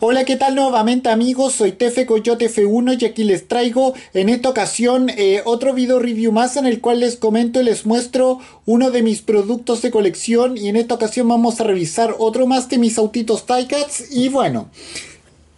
Hola, ¿qué tal nuevamente amigos? Soy Tefe Coyote F1 y aquí les traigo en esta ocasión eh, otro video review más en el cual les comento y les muestro uno de mis productos de colección y en esta ocasión vamos a revisar otro más de mis autitos Ticats y bueno,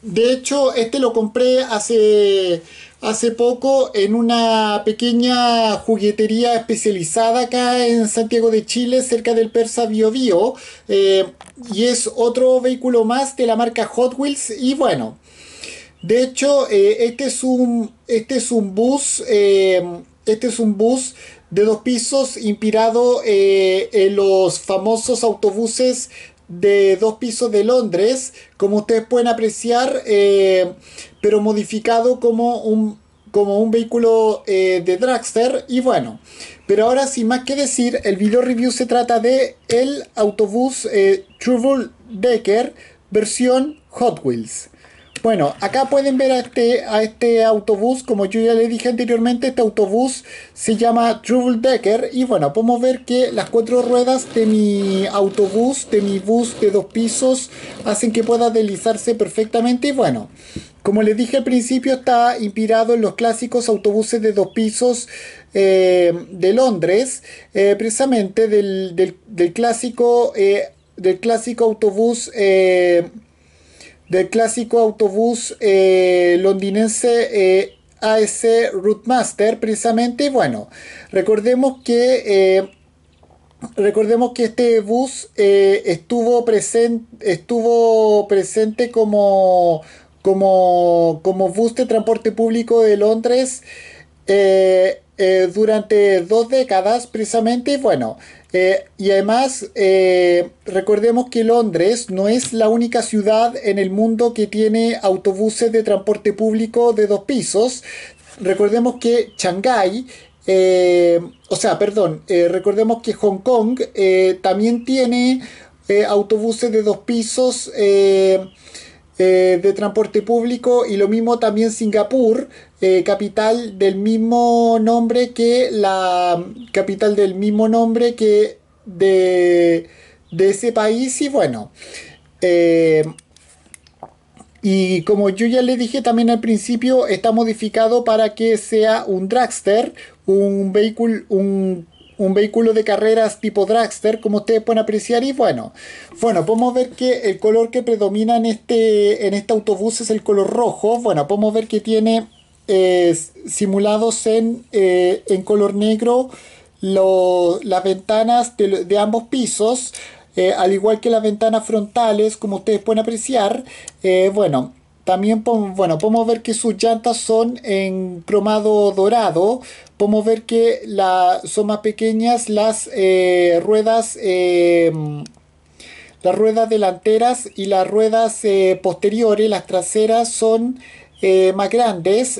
de hecho este lo compré hace hace poco en una pequeña juguetería especializada acá en Santiago de Chile, cerca del Persa Bio eh, y es otro vehículo más de la marca Hot Wheels. Y bueno, de hecho, eh, este, es un, este es un bus. Eh, este es un bus de dos pisos inspirado en los famosos autobuses de dos pisos de Londres, como ustedes pueden apreciar, eh, pero modificado como un, como un vehículo eh, de dragster y bueno. Pero ahora sin más que decir, el video review se trata de el autobús eh, Trouble Decker versión Hot Wheels. Bueno, acá pueden ver este, a este, autobús, como yo ya le dije anteriormente, este autobús se llama Trouble Decker y bueno, podemos ver que las cuatro ruedas de mi autobús, de mi bus de dos pisos, hacen que pueda deslizarse perfectamente y bueno, como les dije al principio, está inspirado en los clásicos autobuses de dos pisos eh, de Londres, eh, precisamente del, clásico, eh, del clásico autobús del clásico autobús eh, londinense eh, AS Master, precisamente bueno recordemos que eh, recordemos que este bus eh, estuvo presente estuvo presente como como como bus de transporte público de Londres eh, durante dos décadas precisamente y bueno, eh, y además eh, recordemos que Londres no es la única ciudad en el mundo que tiene autobuses de transporte público de dos pisos. Recordemos que Shanghai, o sea, perdón, recordemos que Hong Kong también tiene autobuses de dos pisos eh, de transporte público y lo mismo también Singapur, eh, capital del mismo nombre que la capital del mismo nombre que de, ese país y bueno. Eh, y como yo ya le dije también al principio, está modificado para que sea un dragster, un vehículo, un un vehículo de carreras tipo dragster, como ustedes pueden apreciar. Y bueno, bueno, podemos ver que el color que predomina en este, en este autobús es el color rojo. Bueno, podemos ver que tiene eh, simulados eh, en, color negro las ventanas de, ambos pisos. Eh, al igual que las ventanas frontales, como ustedes pueden apreciar, bueno, también bueno, podemos ver que sus llantas son en cromado dorado. Podemos ver que son más pequeñas las eh, ruedas. Eh, las ruedas delanteras y las ruedas eh, posteriores, las traseras, son más grandes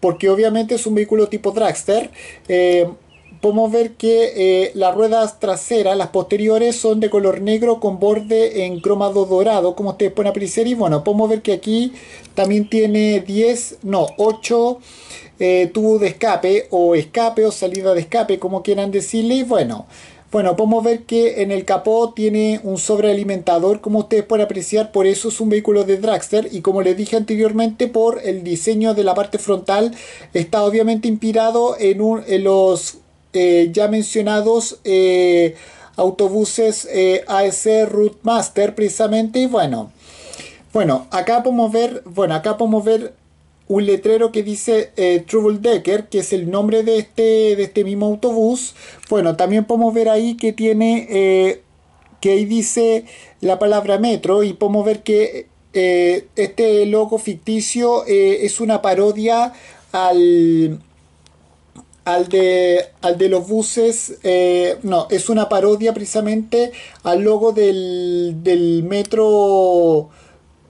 porque obviamente es un vehículo tipo dragster podemos ver que eh, las ruedas traseras, las posteriores, son de color negro con borde en cromado dorado, como ustedes pueden apreciar. Y bueno, podemos ver que aquí también tiene 10, no, 8 eh, tubos de escape o escape o salida de escape, como quieran decirle. Y bueno, bueno, podemos ver que en el capó tiene un sobrealimentador, como ustedes pueden apreciar, por eso es un vehículo de dragster y como les dije anteriormente, por el diseño de la parte frontal está obviamente inspirado en, un, en los eh, ya mencionados eh, autobuses eh, ese Route Master precisamente y bueno bueno acá podemos ver bueno acá podemos ver un letrero que dice eh, Trouble Decker que es el nombre de este de este mismo autobús bueno también podemos ver ahí que tiene que ahí dice la palabra metro y podemos ver que este logo ficticio es una parodia al al de, al de los buses, eh, no, es una parodia precisamente al logo del, metro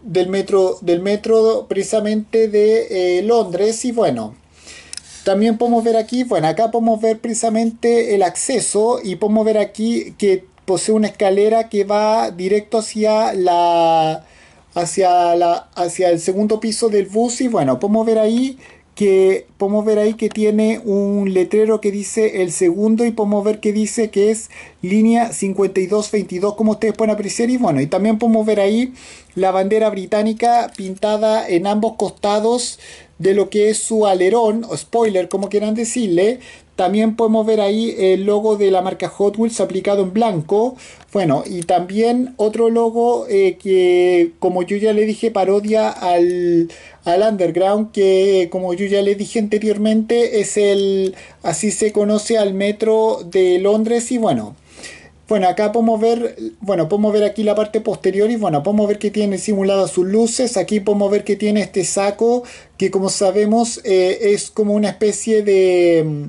del metro del metro precisamente de eh, Londres y bueno también podemos ver aquí bueno acá podemos ver precisamente el acceso y podemos ver aquí que posee una escalera que va directo hacia la hacia la hacia el segundo piso del bus y bueno podemos ver ahí que podemos ver ahí que tiene un letrero que dice el segundo y podemos ver que dice que es línea 5222 como ustedes pueden apreciar y bueno y también podemos ver ahí la bandera británica pintada en ambos costados de lo que es su alerón o spoiler como quieran decirle también podemos ver ahí el logo de la marca Hot Wheels aplicado en blanco. Bueno, y también otro logo eh, que, como yo ya le dije, parodia al, al underground, que como yo ya le dije anteriormente, es el, así se conoce al metro de Londres y bueno. Bueno, acá podemos ver, bueno, podemos ver aquí la parte posterior y bueno, podemos ver que tiene simuladas sus luces, aquí podemos ver que tiene este saco que como sabemos eh, es como una especie de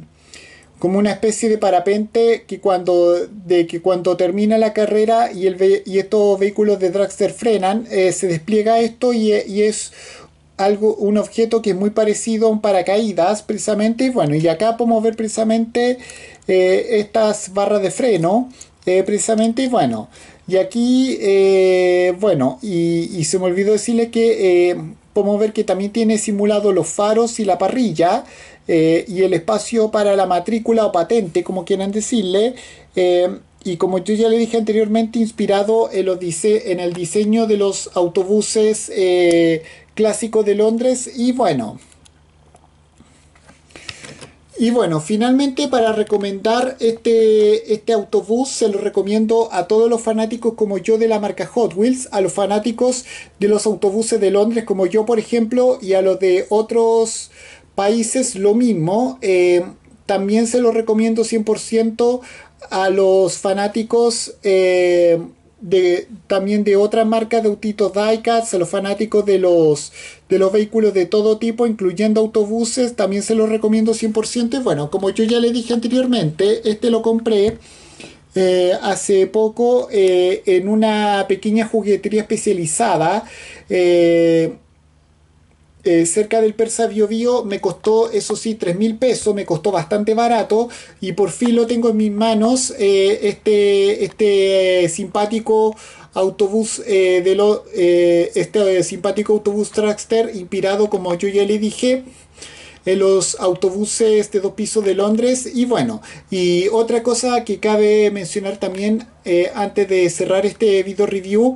como una especie de parapente que cuando, de que cuando termina la carrera y, el, y estos vehículos de dragster frenan, eh, se despliega esto y, y, es algo, un objeto que es muy parecido a un paracaídas, precisamente. Bueno, y acá podemos ver precisamente eh, estas barras de freno, precisamente eh, precisamente, bueno. Y aquí, eh, bueno, y, y, se me olvidó decirle que podemos ver que también tiene simulado los faros y la parrilla. y el espacio para la matrícula o patente, como quieran decirle y como yo ya le dije anteriormente, inspirado en, en el diseño de los autobuses eh, clásicos de Londres. Y bueno. Y bueno, finalmente para recomendar este, este autobús, se lo recomiendo a todos los fanáticos como yo de la marca Hot Wheels, a los fanáticos de los autobuses de Londres como yo, por ejemplo, y a los de otros países lo mismo. Eh, también se lo recomiendo 100% a los fanáticos eh, de, también de otras marcas de autitos diecast, a los fanáticos de los, de los vehículos de todo tipo, incluyendo autobuses, también se los recomiendo 100%. bueno, como yo ya le dije anteriormente, este lo compré eh, hace poco eh, en una pequeña juguetería especializada. Eh, cerca del Persa Bio, Bio me costó, eso sí, 3 mil pesos, me costó bastante barato y por fin lo tengo en mis manos, eh, este, este simpático autobús eh, de lo, este simpático autobús Traxter inspirado como yo ya le dije en los autobuses de dos pisos de Londres y bueno y otra cosa que cabe mencionar también antes de cerrar este video review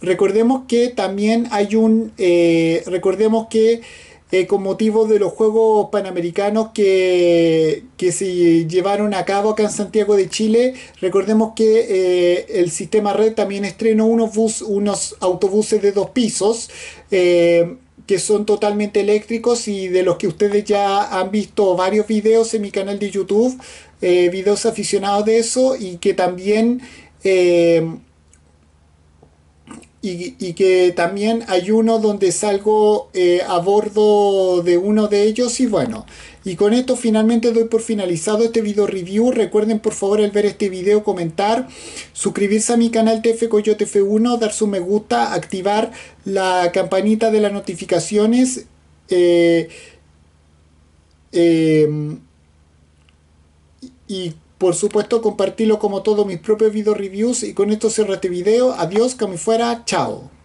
Recordemos que también hay un... Eh, recordemos que eh, con motivo de los Juegos Panamericanos que, que, se llevaron a cabo acá en Santiago de Chile. Recordemos que eh, el sistema red también estrenó unos, bus, unos autobuses de dos pisos. que son totalmente eléctricos y de los que ustedes ya han visto varios videos en mi canal de YouTube, videos aficionados de eso y que también y, que también hay uno donde salgo eh, a bordo de uno de ellos y bueno y con esto finalmente doy por finalizado este video review recuerden por favor al ver este video comentar suscribirse a mi canal TF Coyote F1 dar su me gusta activar la campanita de las notificaciones eh, em, y por supuesto, compartirlo como todos mis propios video reviews. Y con esto cierro este video. Adiós, que fuera. Chao.